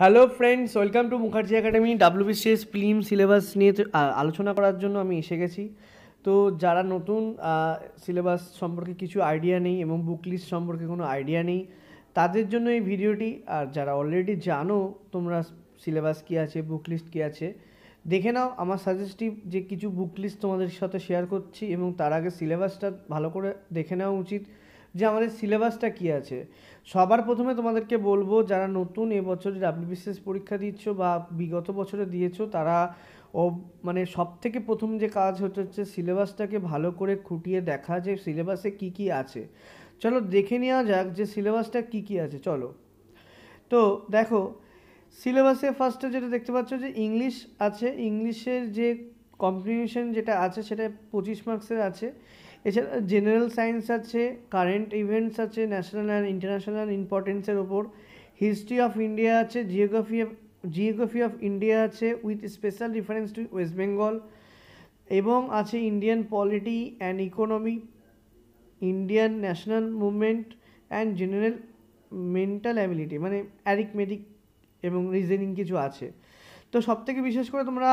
hello friends welcome to Mukherjee academy WBCS prelim syllabus নিয়ে আলোচনা করার জন্য আমি এসে গেছি তো যারা নতুন সিলেবাস সম্পর্কে কিছু আইডিয়া নেই এবং বুক লিস্ট সম্পর্কে কোনো আইডিয়া নেই তাদের জন্য এই ভিডিওটি আর যারা অলরেডি জানো তোমরা সিলেবাস কী আছে বুক লিস্ট কী আছে দেখে নাও আমার সাজেস্টিভ যে কিছু বুক লিস্ট তোমাদের সাথে শেয়ার করছি এবং তার আগে সিলেবাসটা ভালো করে দেখে নেওয়া উচিত যে আমাদের সিলেবাসটা কী আছে সবার প্রথমে তোমাদেরকে বলবো যারা নতুন এবছর ডাব্লিউবিসিএস পরীক্ষা দিচ্ছ বা বিগত বছরে দিয়েছো তারা ও মানে সব থেকে প্রথম যে কাজ হচ্ছে হচ্ছে সিলেবাসটাকে ভালো করে খুঁটিয়ে দেখা যে সিলেবাসে কি কি আছে চলো দেখে নেওয়া যাক যে সিলেবাসটা কি কি আছে চলো তো দেখো সিলেবাসে ফার্স্টে যেটা দেখতে পাচ্ছ যে ইংলিশ আছে ইংলিশের যে কম্পিটিশন যেটা আছে সেটা পঁচিশ মার্কসের আছে এছাড়া জেনারেল সায়েন্স আছে কারেন্ট ইভেন্টস আছে ন্যাশনাল অ্যান্ড ইন্টারন্যাশনাল ইম্পর্টেন্সের ওপর হিস্ট্রি অফ ইন্ডিয়া আছে geography of geography of India আছে with special reference to West Bengal এবং আছে Indian polity and economy Indian national movement and general mental ability মানে অ্যারিকমেটিক এবং রিজেনিং কিছু আছে তো সবথেকে বিশেষ করে তোমরা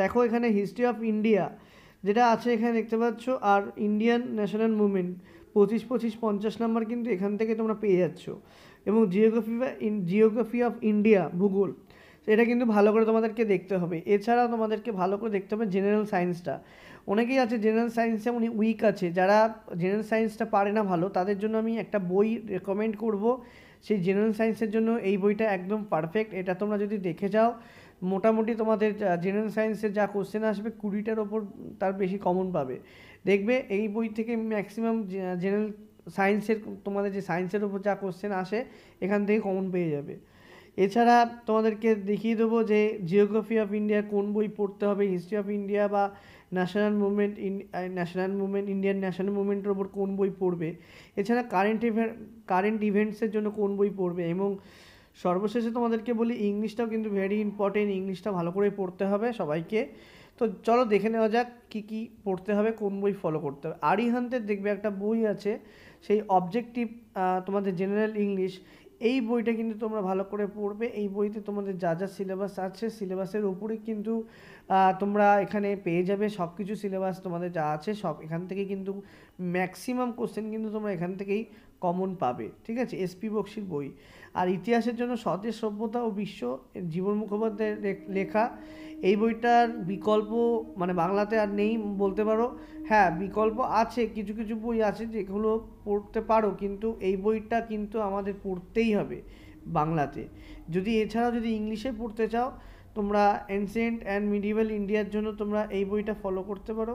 দেখো এখানে হিস্ট্রি অফ ইন্ডিয়া যেটা আছে এখানে দেখতে পাচ্ছ আর ইন্ডিয়ান ন্যাশনাল মুভমেন্ট পঁচিশ পঁচিশ পঞ্চাশ নাম্বার কিন্তু এখান থেকে তোমরা পেয়ে যাচ্ছ এবং জিওগ্রাফি বা জিওগ্রাফি অফ ইন্ডিয়া ভূগোল এটা কিন্তু ভালো করে তোমাদেরকে দেখতে হবে এছাড়া তোমাদেরকে ভালো করে দেখতে হবে জেনারেল সায়েন্সটা অনেকেই আছে জেনারেল সায়েন্সে উনি উইক আছে যারা জেনারেল সায়েন্সটা পারে না ভালো তাদের জন্য আমি একটা বই রেকমেন্ড করব সেই জেনারেল সায়েন্সের জন্য এই বইটা একদম পারফেক্ট এটা তোমরা যদি দেখে যাও মোটামুটি তোমাদের জেনারেল সায়েন্সের যা কোশ্চেন আসবে কুড়িটার ওপর তার বেশি কমন পাবে দেখবে এই বই থেকে ম্যাক্সিমাম জেনারেল সায়েন্সের তোমাদের যে সায়েন্সের ওপর যা কোশ্চেন আসে এখান থেকে কমন পেয়ে যাবে এছাড়া তোমাদেরকে দেখিয়ে দেবো যে জিওগ্রাফি অফ ইন্ডিয়া কোন বই পড়তে হবে হিস্ট্রি অফ ইন্ডিয়া বা national movement in national movement Indian national মুভমেন্টের ওপর কোন বই পড়বে এছাড়া কারেন্ট ইভেন্ট কারেন্ট ইভেন্টসের জন্য কোন বই পড়বে এবং সর্বশেষে তোমাদেরকে বলি ইংলিশটাও কিন্তু ভেরি ইম্পর্টেন্ট ইংলিশটা ভালো করে পড়তে হবে সবাইকে তো চলো দেখে নেওয়া যাক কি কি পড়তে হবে কোন বই ফলো করতে হবে আরিহান্তের দেখবে একটা বই আছে সেই অবজেক্টিভ তোমাদের জেনারেল ইংলিশ এই বইটা কিন্তু তোমরা ভালো করে পড়বে এই বইতে তোমাদের যা যা সিলেবাস আছে সিলেবাসের উপরে কিন্তু তোমরা এখানে পেয়ে যাবে সব কিছু সিলেবাস তোমাদের যা আছে সব এখান থেকে কিন্তু ম্যাক্সিমাম কোশ্চেন কিন্তু তোমরা এখান থেকেই কমন পাবে ঠিক আছে এসপি বক্সির বই আর ইতিহাসের জন্য স্বদেশ সভ্যতা ও বিশ্ব জীবন মুখোপাধ্যায়ের লেখা এই বইটার বিকল্প মানে বাংলাতে আর নেই বলতে পারো হ্যাঁ বিকল্প আছে কিছু কিছু বই আছে যেগুলো পড়তে পারো কিন্তু এই বইটা কিন্তু আমাদের পড়তেই হবে বাংলাতে যদি এছাড়াও যদি ইংলিশে পড়তে চাও তোমরা এনসেন্ট অ্যান্ড মিডিভেল ইন্ডিয়ার জন্য তোমরা এই বইটা ফলো করতে পারো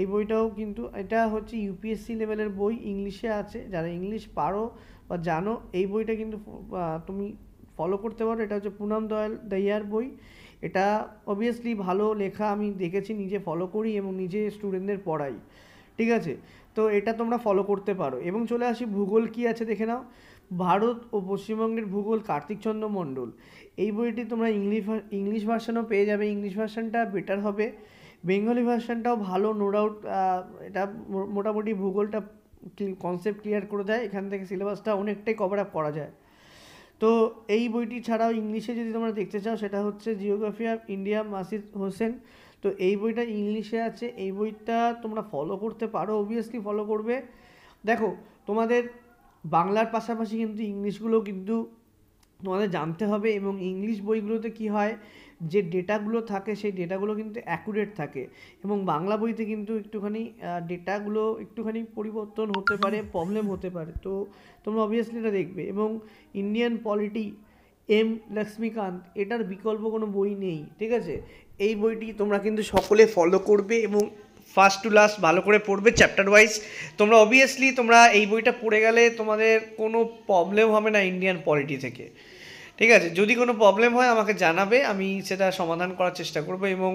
এই বইটাও কিন্তু এটা হচ্ছে ইউপিএসসি লেভেলের বই ইংলিশে আছে যারা ইংলিশ পারো বা জানো এই বইটা কিন্তু তুমি ফলো করতে পারো এটা হচ্ছে পুনাম দয়াল দয়ার বই এটা অবভিয়াসলি ভালো লেখা আমি দেখেছি নিজে ফলো করি এবং নিজে স্টুডেন্টদের পড়াই ঠিক আছে তো এটা তোমরা ফলো করতে পারো এবং চলে আসি ভূগোল কি আছে দেখে নাও ভারত ও পশ্চিমবঙ্গের ভূগোল কার্তিকচন্দ্র মণ্ডল এই বইটি তোমরা ইংলিশ ইংলিশ ভার্সানও পেয়ে যাবে ইংলিশ ভার্সানটা বেটার হবে বেঙ্গলি ভার্সানটাও ভালো নো ডাউট এটা মোটামুটি ভূগোলটা কনসেপ্ট ক্লিয়ার করে দেয় এখান থেকে সিলেবাসটা অনেকটাই কভার আপ করা যায় তো এই বইটি ছাড়াও ইংলিশে যদি তোমরা দেখতে চাও সেটা হচ্ছে geography of India Majid Husain তো এই বইটা ইংলিশে আছে এই বইটা তোমরা ফলো করতে পারো অবভিয়াসলি ফলো করবে দেখো তোমাদের বাংলার পাশাপাশি কিন্তু ইংলিশগুলো কিন্তু তোমাদের জানতে হবে এবং ইংলিশ বইগুলোতে কি হয় যে ডেটাগুলো থাকে সেই ডেটাগুলো কিন্তু অ্যাকুরেট থাকে এবং বাংলা বইতে কিন্তু একটুখানি ডেটাগুলো একটুখানি পরিবর্তন হতে পারে প্রবলেম হতে পারে তো তোমরা অবভিয়াসলি এটা দেখবে এবং ইন্ডিয়ান পলিটি এম লক্ষ্মীকান্ত এটার বিকল্প কোনো বই নেই ঠিক আছে এই বইটি তোমরা কিন্তু সকলে ফলো করবে এবং ফার্স্ট টু লাস্ট ভালো করে পড়বে চ্যাপ্টার ওয়াইজ তোমরা অবভিয়াসলি তোমরা এই বইটা পড়ে গেলে তোমাদের কোনো প্রবলেম হবে না ইন্ডিয়ান পলিটি থেকে ঠিক আছে যদি কোনো প্রবলেম হয় আমাকে জানাবে আমি সেটা সমাধান করার চেষ্টা করব এবং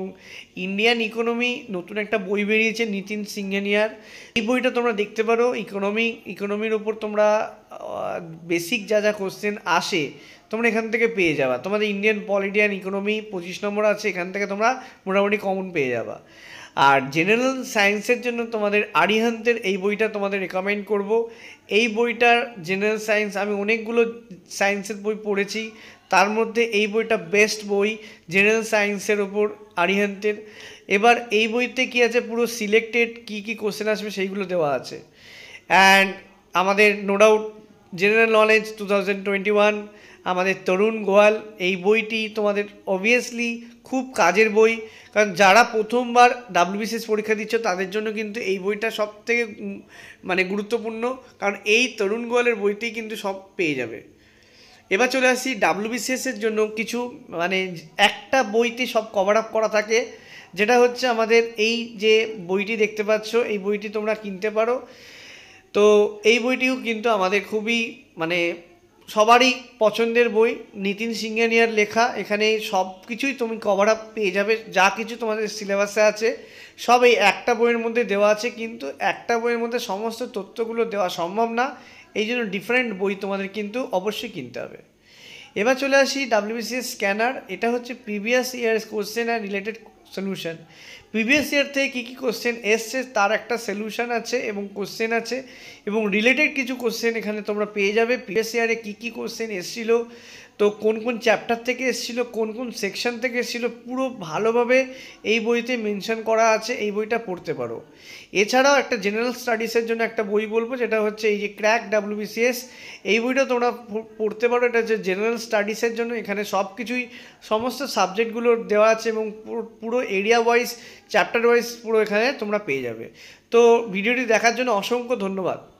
ইন্ডিয়ান ইকোনমি নতুন একটা বই বেরিয়েছে নীতিন সিংহানিয়ার এই বইটা তোমরা দেখতে পারো ইকোনমি ইকোনমির ওপর তোমরা বেসিক যা যা কোশ্চেন আসে তোমরা এখান থেকে পেয়ে যাবা তোমাদের ইন্ডিয়ান পলিটি অ্যান্ড ইকোনমি পঁচিশ নম্বর আছে এখান থেকে তোমরা মোটামুটি কমন পেয়ে যাবা আর জেনারেল সায়েন্সের জন্য তোমাদের আরিহান্তের এই বইটা তোমাদের রেকমেন্ড করব এই বইটার জেনারেল সায়েন্স আমি অনেকগুলো সায়েন্সের বই পড়েছি তার মধ্যে এই বইটা বেস্ট বই জেনারেল সায়েন্সের ওপর আরিহান্তের এবার এই বইতে কি আছে পুরো সিলেক্টেড কি কি কোশ্চেন আসবে সেইগুলো দেওয়া আছে অ্যান্ড আমাদের no doubt general knowledge two thousand twenty one আমাদের তরুণ গোয়াল এই বইটি তোমাদের অবভিয়াসলি খুব কাজের বই কারণ যারা প্রথমবার ডাব্লিউবিসিএস পরীক্ষা দিচ্ছ তাদের জন্য কিন্তু এই বইটা সব থেকে মানে গুরুত্বপূর্ণ কারণ এই তরুণ গোয়ালের বইটি কিন্তু সব পেয়ে যাবে এবার চলে আসি ডাব্লিউবিসিএসের জন্য কিছু মানে একটা বইতে সব কভার আপ করা থাকে যেটা হচ্ছে আমাদের এই যে বইটি দেখতে পাচ্ছ এই বইটি তোমরা কিনতে পারো তো এই বইটিও কিন্তু আমাদের খুবই মানে সবারই পছন্দের বই নিতিন সিঙ্গানিয়ার লেখা এখানে সব কিছুই তুমি কভার আপ পেয়ে যাবে যা কিছু তোমাদের সিলেবাসে আছে সব এই একটা বইয়ের মধ্যে দেওয়া আছে কিন্তু একটা বইয়ের মধ্যে সমস্ত তথ্যগুলো দেওয়া সম্ভব না এই জন্য ডিফারেন্ট বই তোমাদের কিন্তু অবশ্যই কিনতে হবে এবার চলে আসি ডাব্লিউবিসিএস স্ক্যানার এটা হচ্ছে previous year question and related solution previous year থেকে কী কী কোশ্চেন এসছে তার একটা সলিউশন আছে এবং কোশ্চেন আছে এবং রিলেটেড কিছু কোশ্চেন এখানে তোমরা পেয়ে যাবে প্রিভিয়াস ইয়ারে কী কী কোশ্চেন এসছিল তো কোন কোন চ্যাপ্টার থেকে এসেছিলো কোন কোন সেকশন থেকে এসেছিলো পুরো ভালোভাবে এই বইতে মেনশন করা আছে এই বইটা পড়তে পারো এছাড়াও একটা জেনারেল স্টাডিসের জন্য একটা বই বলবো যেটা হচ্ছে এই যে ক্র্যাক ডাব্লিউবিসিএস এই বইটা তোমরা পড়তে পারো এটা হচ্ছে জেনারেল স্টাডিসের জন্য এখানে সব কিছুই সমস্ত সাবজেক্টগুলো দেওয়া আছে এবং পুরো এরিয়া ওয়াইজ চ্যাপ্টার ওয়াইজ পুরো এখানে তোমরা পেয়ে যাবে তো ভিডিওটি দেখার জন্য অসংখ্য ধন্যবাদ